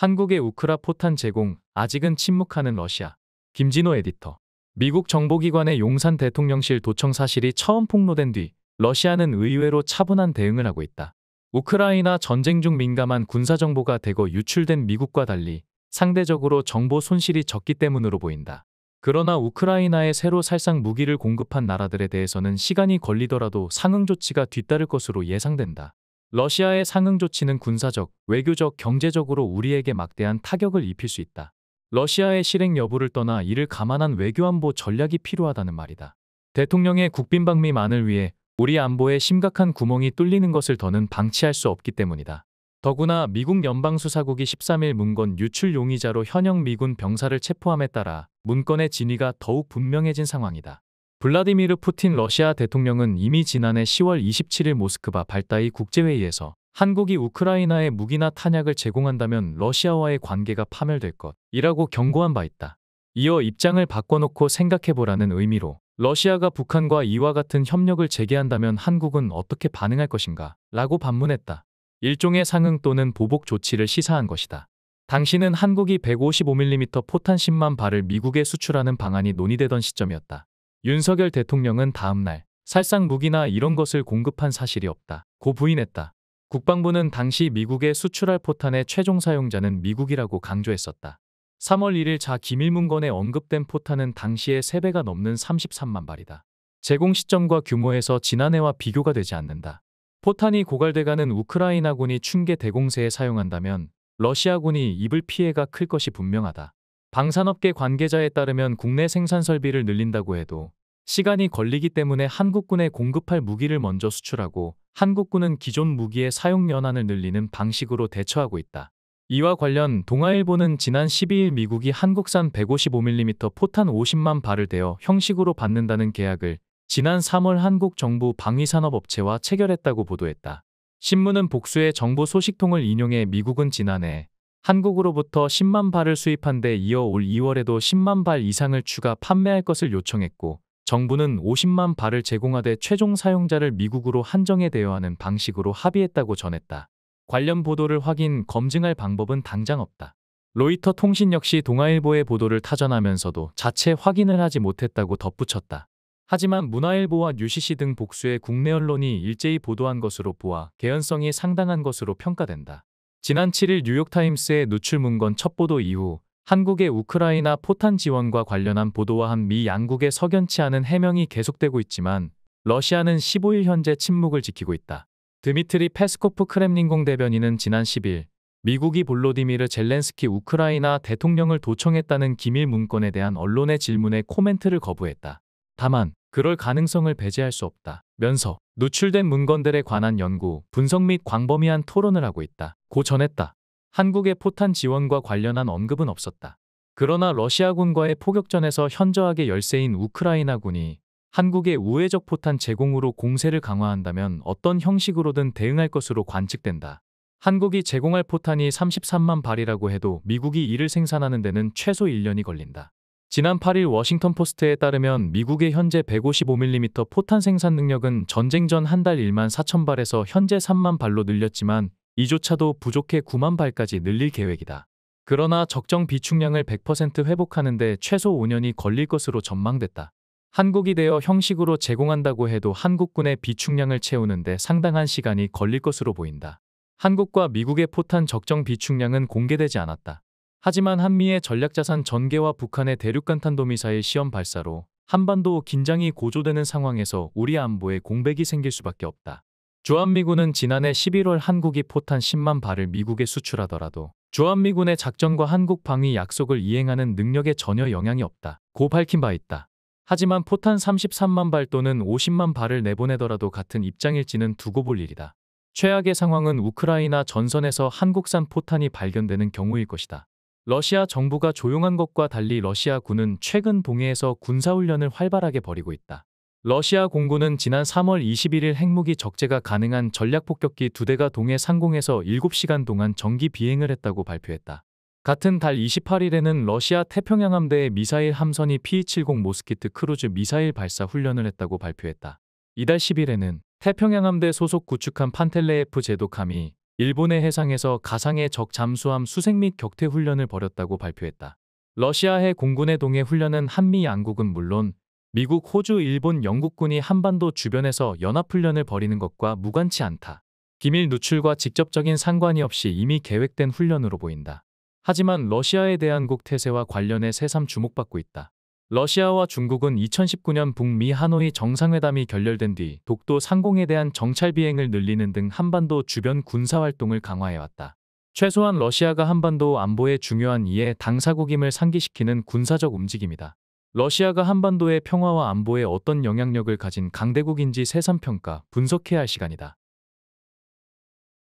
한국의 우크라 포탄 제공 아직은 침묵하는 러시아 김진호 에디터 미국 정보기관의 용산 대통령실 도청 사실이 처음 폭로된 뒤 러시아는 의외로 차분한 대응을 하고 있다. 우크라이나 전쟁 중 민감한 군사정보가 대거 유출된 미국과 달리 상대적으로 정보 손실이 적기 때문으로 보인다. 그러나 우크라이나에 새로 살상 무기를 공급한 나라들에 대해서는 시간이 걸리더라도 상응 조치가 뒤따를 것으로 예상된다. 러시아의 상응 조치는 군사적, 외교적, 경제적으로 우리에게 막대한 타격을 입힐 수 있다. 러시아의 실행 여부를 떠나 이를 감안한 외교안보 전략이 필요하다는 말이다. 대통령의 국빈방미만을 위해 우리 안보에 심각한 구멍이 뚫리는 것을 더는 방치할 수 없기 때문이다. 더구나 미국 연방수사국이 13일 문건 유출 용의자로 현역 미군 병사를 체포함에 따라 문건의 진위가 더욱 분명해진 상황이다. 블라디미르 푸틴 러시아 대통령은 이미 지난해 10월 27일 모스크바 발다이 국제회의에서 한국이 우크라이나에 무기나 탄약을 제공한다면 러시아와의 관계가 파멸될 것이라고 경고한 바 있다. 이어 입장을 바꿔놓고 생각해보라는 의미로 러시아가 북한과 이와 같은 협력을 재개한다면 한국은 어떻게 반응할 것인가 라고 반문했다. 일종의 상응 또는 보복 조치를 시사한 것이다. 당시는 한국이 155mm 포탄 10만 발을 미국에 수출하는 방안이 논의되던 시점이었다. 윤석열 대통령은 다음 날 살상 무기나 이런 것을 공급한 사실이 없다. 고 부인했다. 국방부는 당시 미국의 수출할 포탄의 최종 사용자는 미국이라고 강조했었다. 3월 1일 자 기밀문건에 언급된 포탄은 당시의 3배가 넘는 33만 발이다. 제공 시점과 규모에서 지난해와 비교가 되지 않는다. 포탄이 고갈돼가는 우크라이나군이 충계 대공세에 사용한다면 러시아군이 입을 피해가 클 것이 분명하다. 방산업계 관계자에 따르면 국내 생산 설비를 늘린다고 해도 시간이 걸리기 때문에 한국군에 공급할 무기를 먼저 수출하고 한국군은 기존 무기의 사용 연한을 늘리는 방식으로 대처하고 있다. 이와 관련 동아일보는 지난 12일 미국이 한국산 155mm 포탄 50만 발을 대어 형식으로 받는다는 계약을 지난 3월 한국 정부 방위산업업체와 체결했다고 보도했다. 신문은 복수의 정보 소식통을 인용해 미국은 지난해 한국으로부터 10만 발을 수입한 데 이어 올 2월에도 10만 발 이상을 추가 판매할 것을 요청했고 정부는 50만 발을 제공하되 최종 사용자를 미국으로 한정해 대여하는 방식으로 합의했다고 전했다. 관련 보도를 확인 검증할 방법은 당장 없다. 로이터 통신 역시 동아일보의 보도를 타전하면서도 자체 확인을 하지 못했다고 덧붙였다. 하지만 문화일보와 뉴시시 등 복수의 국내 언론이 일제히 보도한 것으로 보아 개연성이 상당한 것으로 평가된다. 지난 7일 뉴욕타임스의 누출문건 첫 보도 이후 한국의 우크라이나 포탄 지원과 관련한 보도와 한미 양국의 석연치 않은 해명이 계속되고 있지만 러시아는 15일 현재 침묵을 지키고 있다. 드미트리 페스코프 크렘린공 대변인은 지난 10일 미국이 볼로디미르 젤렌스키 우크라이나 대통령을 도청했다는 기밀 문건에 대한 언론의 질문에 코멘트를 거부했다. 다만 그럴 가능성을 배제할 수 없다. 면서 노출된 문건들에 관한 연구, 분석 및 광범위한 토론을 하고 있다. 고 전했다. 한국의 포탄 지원과 관련한 언급은 없었다. 그러나 러시아군과의 포격전에서 현저하게 열세인 우크라이나군이 한국의 우회적 포탄 제공으로 공세를 강화한다면 어떤 형식으로든 대응할 것으로 관측된다. 한국이 제공할 포탄이 33만 발이라고 해도 미국이 이를 생산하는 데는 최소 1년이 걸린다. 지난 8일 워싱턴 포스트에 따르면 미국의 현재 155mm 포탄 생산 능력은 전쟁 전 한 달 1만 4천 발에서 현재 3만 발로 늘렸지만 이조차도 부족해 9만 발까지 늘릴 계획이다. 그러나 적정 비축량을 100% 회복하는데 최소 5년이 걸릴 것으로 전망됐다. 한국이 되어 형식으로 제공한다고 해도 한국군의 비축량을 채우는데 상당한 시간이 걸릴 것으로 보인다. 한국과 미국의 포탄 적정 비축량은 공개되지 않았다. 하지만 한미의 전략자산 전개와 북한의 대륙간 탄도미사일 시험 발사로 한반도 긴장이 고조되는 상황에서 우리 안보에 공백이 생길 수밖에 없다. 주한미군은 지난해 11월 한국이 포탄 10만 발을 미국에 수출하더라도 주한미군의 작전과 한국 방위 약속을 이행하는 능력에 전혀 영향이 없다. 고 밝힌 바 있다. 하지만 포탄 33만 발 또는 50만 발을 내보내더라도 같은 입장일지는 두고 볼 일이다. 최악의 상황은 우크라이나 전선에서 한국산 포탄이 발견되는 경우일 것이다. 러시아 정부가 조용한 것과 달리 러시아 군은 최근 동해에서 군사훈련을 활발하게 벌이고 있다. 러시아 공군은 지난 3월 21일 핵무기 적재가 가능한 전략폭격기 2대가 동해 상공에서 7시간 동안 정기 비행을 했다고 발표했다. 같은 달 28일에는 러시아 태평양함대의 미사일 함선이 P-70 모스키트 크루즈 미사일 발사 훈련을 했다고 발표했다. 이달 10일에는 태평양함대 소속 구축한 판텔레에프 제도캄이 일본의 해상에서 가상의 적 잠수함 수색 및 격퇴 훈련을 벌였다고 발표했다. 러시아해 공군의 동해 훈련은 한미 양국은 물론 미국, 호주, 일본, 영국군이 한반도 주변에서 연합훈련을 벌이는 것과 무관치 않다. 기밀 누출과 직접적인 상관이 없이 이미 계획된 훈련으로 보인다. 하지만 러시아에 대한 국태세와 관련해 새삼 주목받고 있다. 러시아와 중국은 2019년 북미 하노이 정상회담이 결렬된 뒤 독도 상공에 대한 정찰 비행을 늘리는 등 한반도 주변 군사활동을 강화해왔다. 최소한 러시아가 한반도 안보의 중요한 이에 당사국임을 상기시키는 군사적 움직임이다. 러시아가 한반도의 평화와 안보에 어떤 영향력을 가진 강대국인지 새삼 평가, 분석해야 할 시간이다.